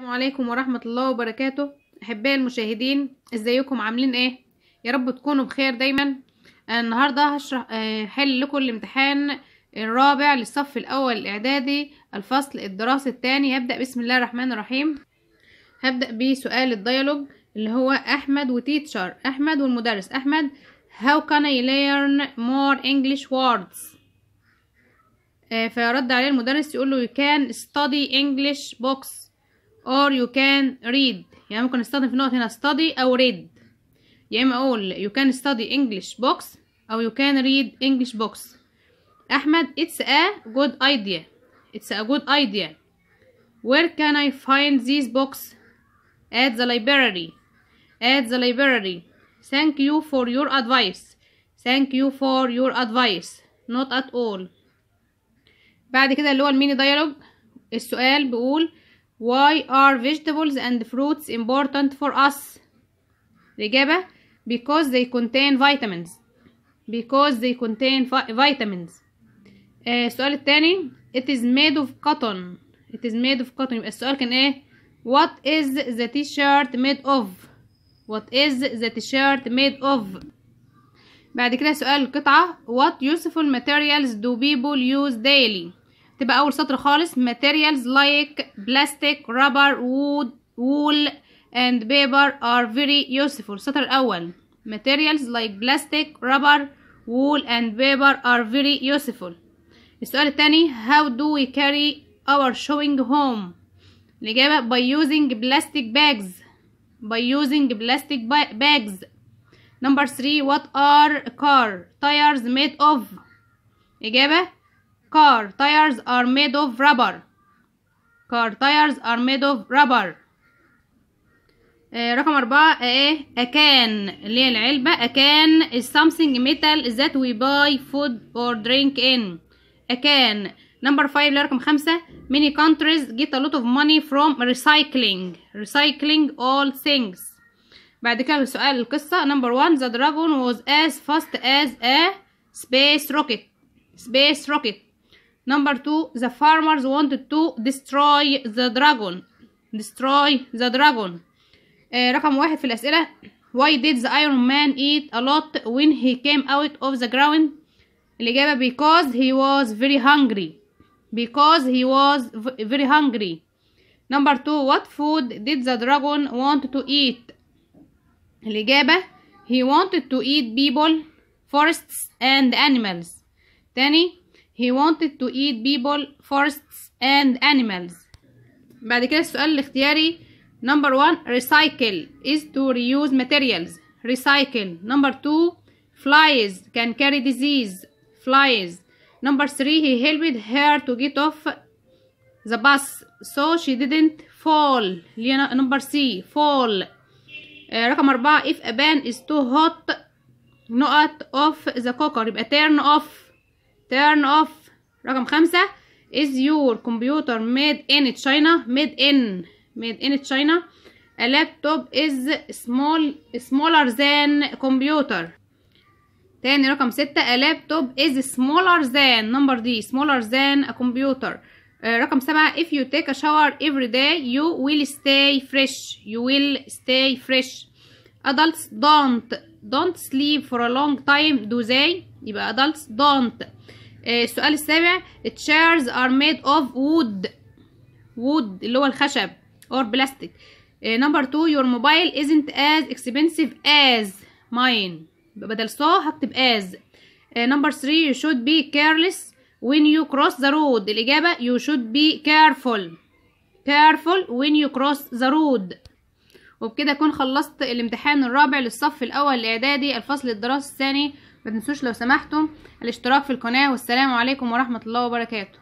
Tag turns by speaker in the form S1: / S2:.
S1: السلام عليكم ورحمة الله وبركاته أحبائي المشاهدين ازيكم عاملين ايه يا رب تكونوا بخير دايما النهاردة هشرح آه، حل لكم الامتحان الرابع للصف الأول الإعدادي الفصل الدراسي الثاني هبدأ بسم الله الرحمن الرحيم هبدأ بسؤال الديالوج اللي هو أحمد وتيتشر أحمد والمدرس أحمد How can I learn more English words؟ آه، فيرد عليه المدرس يقول له you can study English books or you can read يعني ممكن استخدم في النقط هنا study أو read يا إما أقول you can study English books أو you can read English books أحمد it's a good idea it's a good idea where can I find these books at the library at the library thank you for your advice thank you for your advice not at all بعد كده اللي هو الميني ديالوج السؤال بيقول why are vegetables and fruits important for us? الإجابة because they contain vitamins because they contain vitamins uh, السؤال الثاني it is made of cotton it is made of cotton يبقى السؤال كان ايه what is the t-shirt made of what is the t-shirt made of بعد كده سؤال القطعة what useful materials do people use daily تبقى اول سطر خالص materials like plastic rubber wood wool and paper are very useful السطر الاول materials like plastic rubber wool and paper are very useful السؤال الثاني how do we carry our showing home الإجابة by using plastic bags by using plastic bags number three what are car tires made of إجابة Car tires are made of rubber. Car tires are made of rubber. Eh, رقم أربعة a can اللي هي العلبة a can is something metal that we buy food or drink in a can number five اللي رقم خمسة many countries get a lot of money from recycling recycling all things بعد كده السؤال القصة number one the dragon was as fast as a space rocket space rocket Number two, the farmers wanted to destroy the dragon. Destroy the dragon. Uh, رقم واحد في الأسئلة Why did the Iron Man eat a lot when he came out of the ground? الإجابة because he was very hungry. Because he was very hungry. Number two, what food did the dragon want to eat? الإجابة he wanted to eat people, forests and animals. تاني he wanted to eat people, forests and animals. بعد كده السؤال الاختياري number one recycle is to reuse materials recycle number two flies can carry disease flies number three he helped her to get off the bus so she didn't fall number C fall uh, رقم أربعة if a pan is too hot not off the cooker يبقى turn off turn off رقم خمسة is your computer made in China made in made in China a laptop is small smaller than computer تاني رقم ستة a laptop is smaller than number D smaller than a computer uh, رقم سبعة if you take a shower every day you will stay fresh you will stay fresh adults don't don't sleep for a long time do they يبقى adults don't uh, السؤال السابع chairs are made of wood wood اللي هو الخشب or plastic uh, number two your mobile isn't as expensive as mine بدل so هكتب as uh, number three you should be careless when you cross the road الإجابة you should be careful careful when you cross the road وبكده اكون خلصت الامتحان الرابع للصف الاول الاعدادي الفصل الدراسي الثاني ما تنسوش لو سمحتم الاشتراك في القناه والسلام عليكم ورحمه الله وبركاته